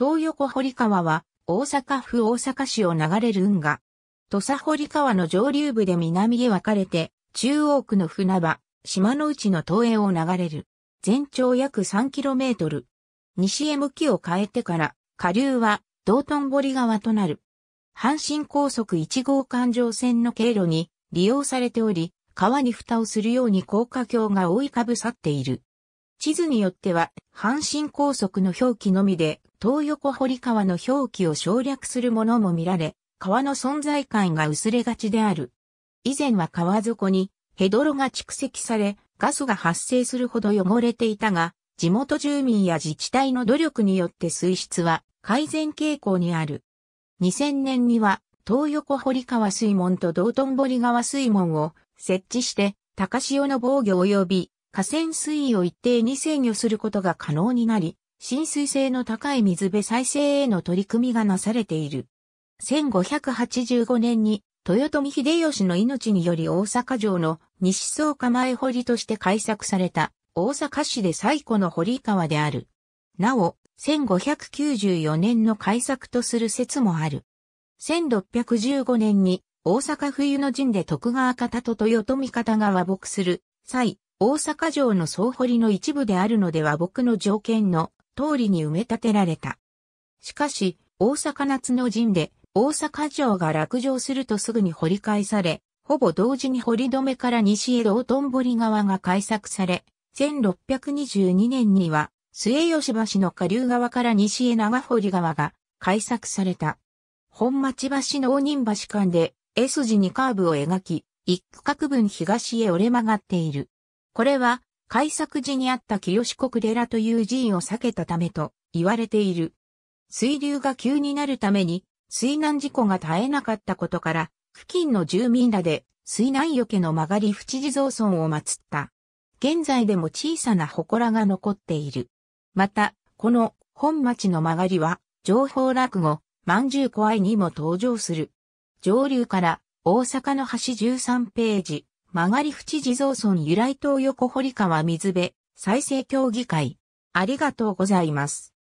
東横堀川は、大阪府大阪市を流れる運河。土佐堀川の上流部で南へ分かれて、中央区の船場、島の内の東映を流れる。全長約 3km。西へ向きを変えてから、下流は道頓堀川となる。阪神高速1号環状線の経路に利用されており、川に蓋をするように高架橋が覆いかぶさっている。地図によっては、阪神高速の表記のみで東横堀川の表記を省略するものも見られ、川の存在感が薄れがちである。以前は川底にヘドロが蓄積され、ガスが発生するほど汚れていたが、地元住民や自治体の努力によって水質は改善傾向にある。2000年には、東横堀川水門と道頓堀川水門を設置して、高潮の防御及び河川水位を一定に制御することが可能になり、浸水性の高い水辺再生への取り組みがなされている。1585年に豊臣秀吉の命により大阪城の西総構え堀として開作された大阪市で最古の堀川である。なお、1594年の開作とする説もある。1615年に大阪冬の陣で徳川方と豊臣方が和睦する際、大阪城の総堀の一部であるので和睦の条件の通りに埋め立てられた。しかし、大阪夏の陣で、大阪城が落城するとすぐに掘り返され、ほぼ同時に掘り止めから西へ道頓堀川が開削され、1622年には、末吉橋の下流側から西へ長堀川が開削された。本町橋の大人橋間で、S 字にカーブを描き、一区画分東へ折れ曲がっている。これは、開削時にあった清国寺という寺院を避けたためと言われている。水流が急になるために水難事故が絶えなかったことから、付近の住民らで水難除けの曲がり淵地蔵村を祀った。現在でも小さな祠が残っている。また、この本町の曲がりは、情報落語、万獣怖いにも登場する。上流から大阪の橋13ページ。曲がり淵地蔵村由来東横堀川水辺再生協議会。ありがとうございます。